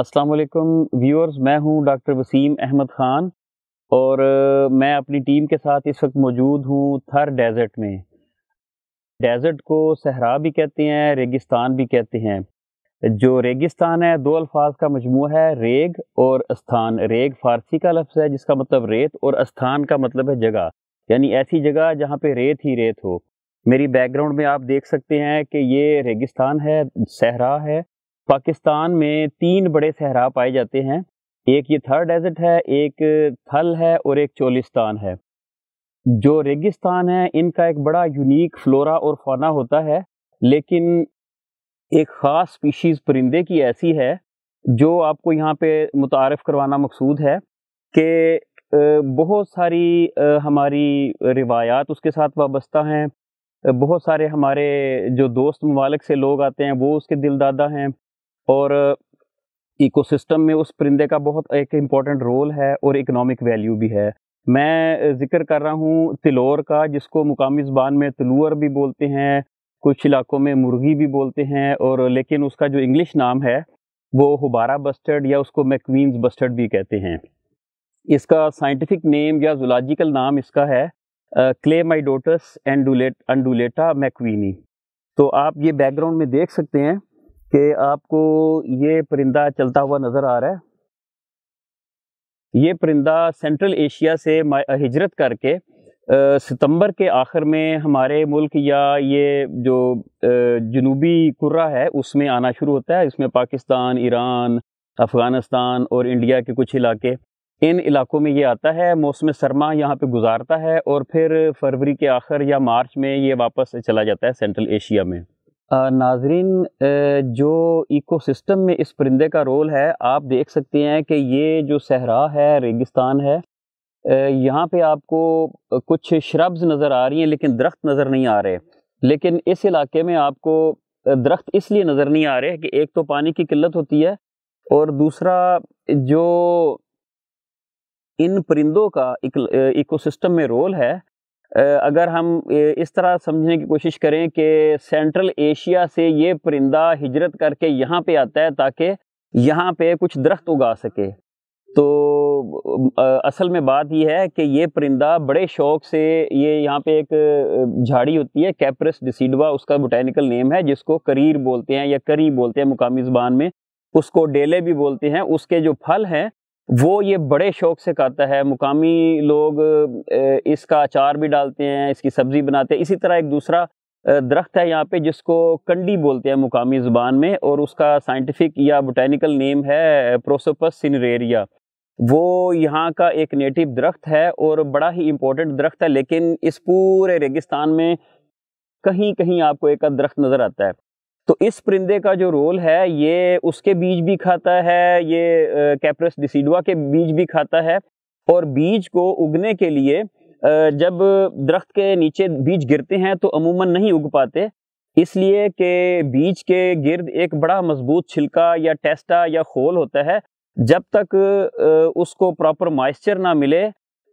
Aslam viewers मैं हूं doctor Wasim Ahmad Khan और मैं अपनी टीम के साथ इस वक्त मौजूद हूं थर डेजर्ट में डेजर्ट को सहरा भी कहते हैं रेगिस्तान भी कहते हैं जो रेगिस्तान है दो अल्फाज का मजमू है रेग और स्थान रेग फारसी का लफ्ज़ है जिसका मतलब रेत और स्थान का मतलब है जगह यानी ऐसी जगह जहाँ पे रेत ही रेत हो मेरी बैकग्राउंड में आप देख सकते हैं कि ये रेगिस्तान है सहरा है पाकिस्तान में तीन बड़े सहरा पाए जाते हैं एक ये थर डेजर्ट है एक थल है और एक चोलिस्तान है जो रेगिस्तान है इनका एक बड़ा यूनिक फ्लोरा और फाना होता है लेकिन एक ख़ास स्पीशीज़ परिंदे की ऐसी है जो आपको यहाँ पे मुतारफ़ करवाना मकसूद है कि बहुत सारी हमारी रिवायात उसके साथ वाबस्ता हैं बहुत सारे हमारे जो दोस्त ममालिक से लोग आते हैं वो उसके दिलदादा हैं और इकोसिस्टम में उस परिंदे का बहुत एक इम्पॉर्टेंट रोल है और इकोनॉमिक वैल्यू भी है मैं ज़िक्र कर रहा हूँ तिलोर का जिसको मुकामी ज़बान में तिलुअर भी बोलते हैं कुछ इलाकों में मुर्गी भी बोलते हैं और लेकिन उसका जो इंग्लिश नाम है वो हुबारा बस्टर्ड या उसको मैकवीन्स बस्टर्ड भी कहते हैं इसका साइंटिफिक नेम या जोलॉजिकल नाम इसका है क्ले माइडोटस एंडुलेट अंडुलेटा मैकवीनी तो आप ये बैकग्राउंड में देख सकते हैं कि आपको ये परिंदा चलता हुआ नज़र आ रहा है ये परिंदा सेंट्रल एशिया से हिजरत करके सितंबर के आखिर में हमारे मुल्क या ये जो जनूबी कुर्रा है उसमें आना शुरू होता है इसमें पाकिस्तान ईरान अफ़गानिस्तान और इंडिया के कुछ इलाके इन इलाकों में ये आता है मौसम सरमा यहाँ पे गुजारता है और फिर फरवरी के आखिर या मार्च में ये वापस चला जाता है सेंट्रल एशिया में नाजरीन जो इकोसिस्टम में इस परिंदे का रोल है आप देख सकते हैं कि ये जो सहरा है रेगिस्तान है यहाँ पे आपको कुछ श्रब्स नज़र आ रही हैं लेकिन दरख्त नज़र नहीं आ रहे लेकिन इस इलाके में आपको दरख्त इसलिए नज़र नहीं आ रहे कि एक तो पानी की किल्लत होती है और दूसरा जो इन परिंदों का इकोसिस्टम में रोल है अगर हम इस तरह समझने की कोशिश करें कि सेंट्रल एशिया से ये परिंदा हिजरत करके यहाँ पे आता है ताकि यहाँ पे कुछ दरख्त उगा सके तो असल में बात यह है कि ये परिंदा बड़े शौक से ये यहाँ पे एक झाड़ी होती है कैप्रस डिसीडवा उसका बोटैनिकल नेम है जिसको करीर बोलते हैं या करी बोलते हैं मुकामी ज़बान में उसको डेले भी बोलते हैं उसके जो फल हैं वो ये बड़े शौक से खाता है मुकामी लोग इसका अचार भी डालते हैं इसकी सब्ज़ी बनाते हैं इसी तरह एक दूसरा दरख्त है यहाँ पे जिसको कंडी बोलते हैं मुकामी ज़बान में और उसका साइंटिफिक या बोटैनिकल नेम है प्रोसोपस सिनरेरिया वो यहाँ का एक नेटिव दरख्त है और बड़ा ही इम्पोर्टेंट दरख्त है लेकिन इस पूरे रेगिस्तान में कहीं कहीं आपको एक दरख्त नज़र आता है तो इस परिंदे का जो रोल है ये उसके बीज भी खाता है ये कैप्रस डिसीडवा के बीज भी खाता है और बीज को उगने के लिए जब दरख्त के नीचे बीज गिरते हैं तो अमूमन नहीं उग पाते इसलिए कि बीज के गिर्द एक बड़ा मजबूत छिलका या टेस्टा या खोल होता है जब तक उसको प्रॉपर मॉइस्चर ना मिले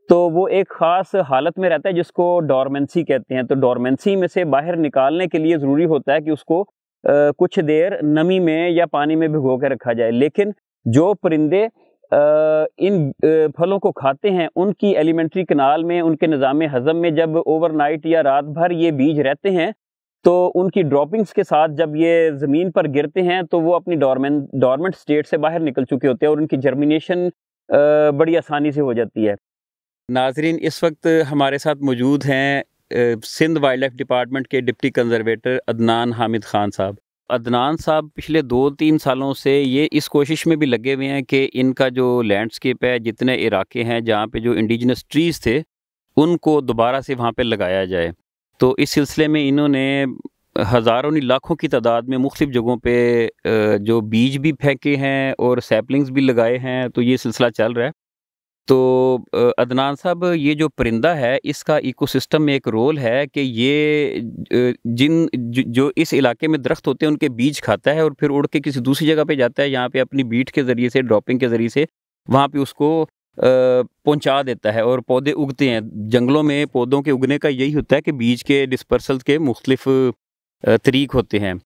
तो वो एक ख़ास हालत में रहता है जिसको डॉर्मेंसी कहते हैं तो डॉर्मेंसी में से बाहर निकालने के लिए ज़रूरी होता है कि उसको कुछ देर नमी में या पानी में भिगो के रखा जाए लेकिन जो परिंदे इन फलों को खाते हैं उनकी एलिमेंट्री कनाल में उनके निज़ाम हज़म में जब ओवरनाइट या रात भर ये बीज रहते हैं तो उनकी ड्रॉपिंग्स के साथ जब ये ज़मीन पर गिरते हैं तो वो अपनी डॉर्मेंट डॉर्मेंट स्टेट से बाहर निकल चुके होते हैं और उनकी जर्मिनेशन बड़ी आसानी से हो जाती है नाजरीन इस वक्त हमारे साथ मौजूद हैं सिंध वाइल्ड लाइफ डिपार्टमेंट के डिप्टी कन्ज़रवेटर अदनान हामिद खान साहब अदनान साहब पिछले दो तीन सालों से ये इस कोशिश में भी लगे हुए हैं कि इनका जो लैंडस्केप है जितने इलाके हैं जहाँ पे जो इंडिजनस ट्रीज़ थे उनको दोबारा से वहाँ पे लगाया जाए तो इस सिलसिले में इन्होंने हज़ारों नहीं लाखों की तादाद में मुख्तु जगहों पर जो बीज भी फेंके हैं और सैपलिंग्स भी लगाए हैं तो ये सिलसिला चल रहा है तो अदनान साहब ये जो परिंदा है इसका इकोसिस्टम में एक रोल है कि ये जिन जो इस इलाके में दरख्त होते हैं उनके बीज खाता है और फिर उड़ के किसी दूसरी जगह पे जाता है यहाँ पे अपनी बीट के ज़रिए से ड्रॉपिंग के ज़रिए से वहाँ पे उसको पहुंचा देता है और पौधे उगते हैं जंगलों में पौधों के उगने का यही होता है कि बीज के डिस्पर्सल के मुख्तलिफ तरीक होते हैं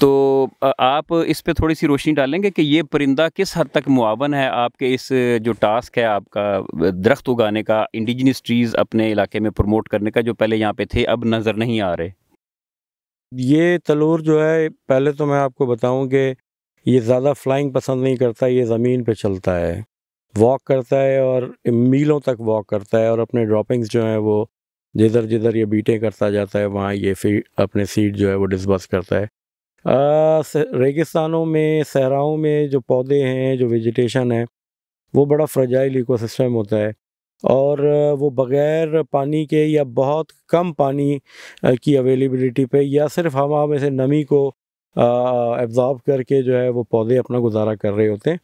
तो आप इस पर थोड़ी सी रोशनी डालेंगे कि ये परिंदा किस हद तक मुआवन है आपके इस जो टास्क है आपका दरख्त उगाने का इंडिजिनस ट्रीज़ अपने इलाके में प्रमोट करने का जो पहले यहाँ पे थे अब नज़र नहीं आ रहे ये तलूर जो है पहले तो मैं आपको बताऊँ कि ये ज़्यादा फ्लाइंग पसंद नहीं करता ये ज़मीन पे चलता है वॉक करता है और मीलों तक वॉक करता है और अपने ड्रॉपिंग्स जो हैं वो जिधर जिधर ये बीटें करता जाता है वहाँ ये फिर अपने सीड जो है वो डिस्बस करता है रेगिस्तानों में सहराओं में जो पौधे हैं जो वेजिटेशन है वो बड़ा फ्रजाइल इको होता है और वो बग़ैर पानी के या बहुत कम पानी की अवेलेबिलिटी पे या सिर्फ हवा में से नमी को एब्ज़ॉर्ब करके जो है वो पौधे अपना गुजारा कर रहे होते हैं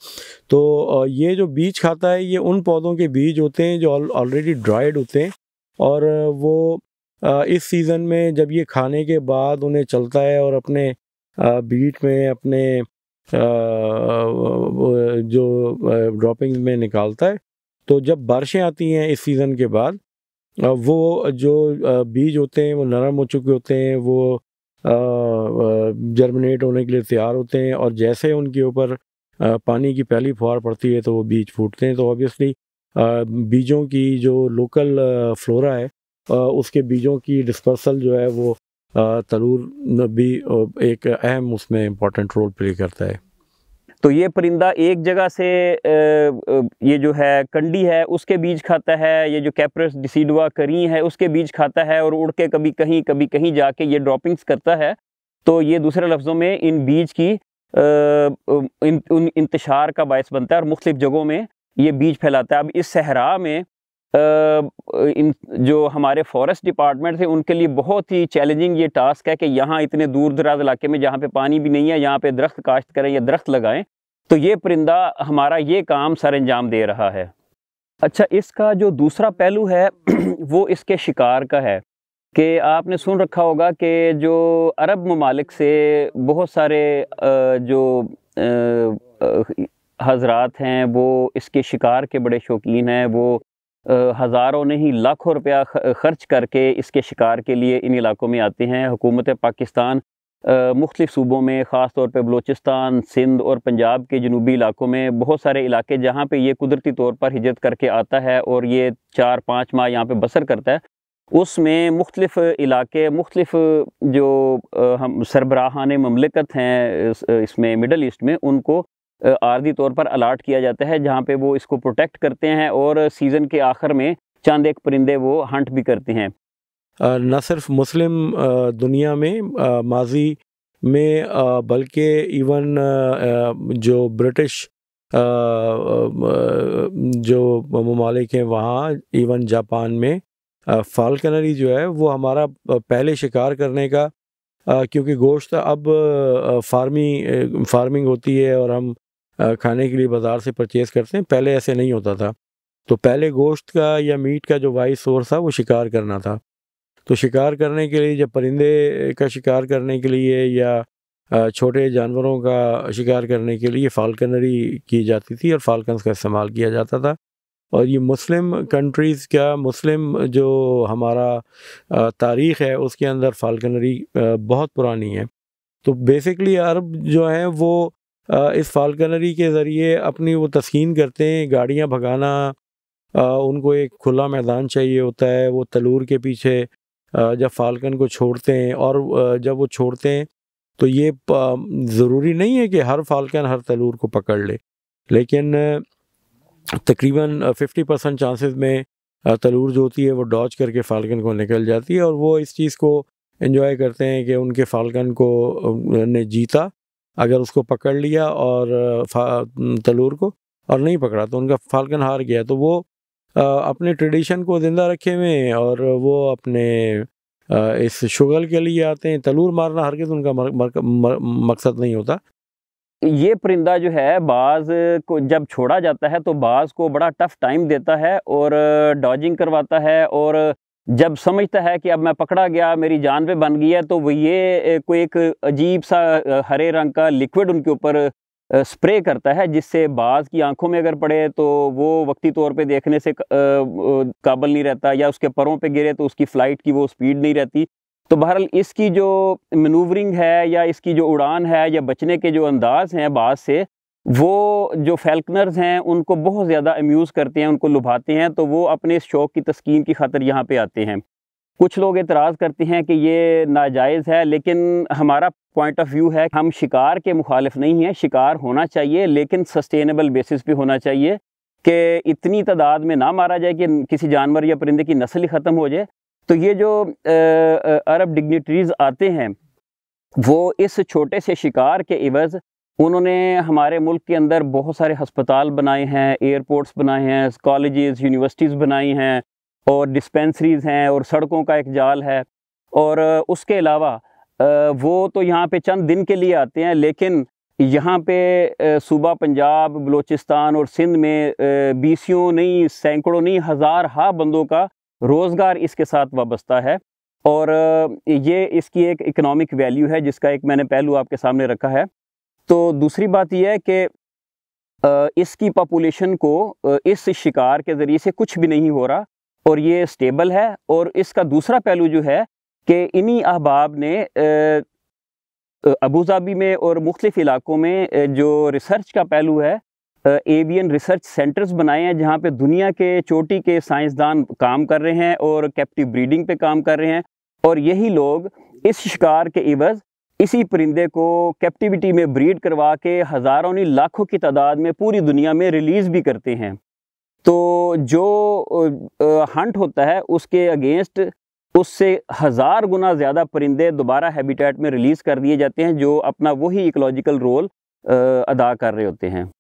तो ये जो बीज खाता है ये उन पौधों के बीज होते हैं जो ऑलरेडी ड्राइड होते हैं और वो इस सीज़न में जब ये खाने के बाद उन्हें चलता है और अपने बीट में अपने जो ड्रॉपिंग में निकालता है तो जब बारिशें आती हैं इस सीज़न के बाद वो जो बीज होते हैं वो नरम हो चुके होते हैं वो जर्मिनेट होने के लिए तैयार होते हैं और जैसे उनके ऊपर पानी की पहली फुहार पड़ती है तो वो बीज फूटते हैं तो ऑब्वियसली बीजों की जो लोकल फ्लोरा है उसके बीजों की डिस्पर्सल जो है वो तलूर भी एक अहम उसमें इम्पॉर्टेंट रोल प्ले करता है तो ये परिंदा एक जगह से ये जो है कंडी है उसके बीज खाता है ये जो कैपरस डिसीडवा करी है उसके बीज खाता है और उड़ के कभी कहीं कभी कहीं जाके ये ड्रॉपिंग्स करता है तो ये दूसरे लफ्ज़ों में इन बीज की इंतशार का बायस बनता है और मुख्तु जगहों में ये बीज फैलाता है अब इस सहरा में इन जो हमारे फॉरेस्ट डिपार्टमेंट थे उनके लिए बहुत ही चैलेंजिंग ये टास्क है कि यहाँ इतने दूर दराज इलाके में जहाँ पे पानी भी नहीं है यहाँ पे दरख्त काश्त करें या दरख्त लगाएं तो ये परिंदा हमारा ये काम सर अंजाम दे रहा है अच्छा इसका जो दूसरा पहलू है वो इसके शिकार का है कि आपने सुन रखा होगा कि जो अरब ममालिक से बहुत सारे जो हजरात हैं वो इसके शिकार के बड़े शौकीन हैं वो हज़ारों नहीं लाखों रुपया ख़र्च करके इसके शिकार के लिए इन इलाकों में आते हैं हुकूमत पाकिस्तान मुख्तलिफ़ सूबों में ख़ास तौर पर बलूचिस्तान सिंध और पंजाब के जनूबी इलाकों में बहुत सारे इलाके जहाँ पर ये कुदरती तौर पर हिजरत करके आता है और ये चार पाँच माह यहाँ पर बसर करता है उसमें मुख्तफ इलाके मुख्तफ जो हम सरबराहान ममलिकत हैं इसमें मिडल ईस्ट में उनको आर्दी तौर पर अलाट किया जाता है जहाँ पे वो इसको प्रोटेक्ट करते हैं और सीज़न के आखिर में चंद एक परिंदे वो हंट भी करते हैं न सिर्फ मुस्लिम दुनिया में माजी में बल्कि इवन जो ब्रिटिश जो ममालिक हैं वहाँ इवन जापान में फाल्कनरी जो है वो हमारा पहले शिकार करने का क्योंकि गोश्त अब फार्मी फार्मिंग होती है और हम खाने के लिए बाज़ार से परचेज़ करते हैं पहले ऐसे नहीं होता था तो पहले गोश्त का या मीट का जो वाइस सोर्स था वो शिकार करना था तो शिकार करने के लिए जब परिंदे का शिकार करने के लिए या छोटे जानवरों का शिकार करने के लिए फ़ालकनरी की जाती थी और फाल्कन्स का इस्तेमाल किया जाता था और ये मुस्लिम कंट्रीज़ का मुस्लिम जो हमारा तारीख़ है उसके अंदर फालकनरी बहुत पुरानी है तो बेसिकली अरब जो हैं वो इस फालकनरी के ज़रिए अपनी वो तस्किन करते हैं गाड़ियाँ भगाना उनको एक खुला मैदान चाहिए होता है वो तलूर के पीछे जब फ़ालकन को छोड़ते हैं और जब वो छोड़ते हैं तो ये ज़रूरी नहीं है कि हर फालकन हर तलूर को पकड़ ले लेकिन तकरीबन फिफ्टी परसेंट चांसेस में तलूर जो होती है वो डॉच करके फाल्कन को निकल जाती है और वो इस चीज़ को इन्जॉय करते हैं कि उनके फ़ालकन को ने जीता अगर उसको पकड़ लिया और तलूर को और नहीं पकड़ा तो उनका फाल्कन हार गया तो वो अपने ट्रेडिशन को ज़िंदा रखे हुए और वो अपने इस शुगल के लिए आते हैं तलूर मारना हर किस उनका मर, मर, मर, मकसद नहीं होता ये परिंदा जो है बाज को जब छोड़ा जाता है तो बाज को बड़ा टफ टाइम देता है और डॉजिंग करवाता है और जब समझता है कि अब मैं पकड़ा गया मेरी जान पे बन गई है तो वो ये कोई एक अजीब सा हरे रंग का लिक्विड उनके ऊपर स्प्रे करता है जिससे बाज की आंखों में अगर पड़े तो वो वक्ती तौर पे देखने से काबल नहीं रहता या उसके परों पे गिरे तो उसकी फ़्लाइट की वो स्पीड नहीं रहती तो बहरहाल इसकी जो मनूवरिंग है या इसकी जो उड़ान है या बचने के जो अंदाज़ हैं बाज से वो जो फैल्कनर्स हैं उनको बहुत ज़्यादा अम्यूज़ करते हैं उनको लुभाते हैं तो वो अपने इस शौक़ की तस्कीन की खातर यहाँ पे आते हैं कुछ लोग एतराज़ करते हैं कि ये नाजायज़ है लेकिन हमारा पॉइंट ऑफ व्यू है हम शिकार के मुखालफ नहीं हैं शिकार होना चाहिए लेकिन सस्टेनेबल बेसिस पे होना चाहिए कि इतनी तादाद में ना मारा जाए कि किसी जानवर या परिंदे की नस्ल ही ख़त्म हो जाए तो ये जो अरब डिग्निटरीज़ आते हैं वो इस छोटे से शिकार के इवज़ उन्होंने हमारे मुल्क के अंदर बहुत सारे हस्पताल बनाए हैं एयरपोर्ट्स बनाए हैं कॉलेजेस यूनिवर्सिटीज़ बनाई हैं और डिस्पेंसरीज़ हैं और सड़कों का एक जाल है और उसके अलावा वो तो यहाँ पे चंद दिन के लिए आते हैं लेकिन यहाँ पे सूबा पंजाब बलूचिस्तान और सिंध में बीसियों नहीं सैकड़ों नहीं हज़ार हा बंदों का रोज़गार इसके साथ वाबस्ता है और ये इसकी एक इकोनॉमिक वैल्यू है जिसका एक मैंने पहलू आपके सामने रखा है तो दूसरी बात यह है कि इसकी पॉपुलेशन को इस शिकार के ज़रिए से कुछ भी नहीं हो रहा और ये स्टेबल है और इसका दूसरा पहलू जो है कि इन्हीं अहबाब ने अबूधाबी में और मुख्तफ इलाकों में जो रिसर्च का पहलू है एवियन रिसर्च सेंटर्स बनाए हैं जहाँ पे दुनिया के चोटी के साइंसदान काम कर रहे हैं और कैप्टिव ब्रीडिंग पे काम कर रहे हैं और यही लोग इस शिकार के इवज़ इसी परिंदे को कैप्टिविटी में ब्रीड करवा के हज़ारों नहीं लाखों की तादाद में पूरी दुनिया में रिलीज़ भी करते हैं तो जो हंट होता है उसके अगेंस्ट उससे हज़ार गुना ज़्यादा परिंदे दोबारा हैबिटेट में रिलीज़ कर दिए जाते हैं जो अपना वही इकोलॉजिकल रोल अदा कर रहे होते हैं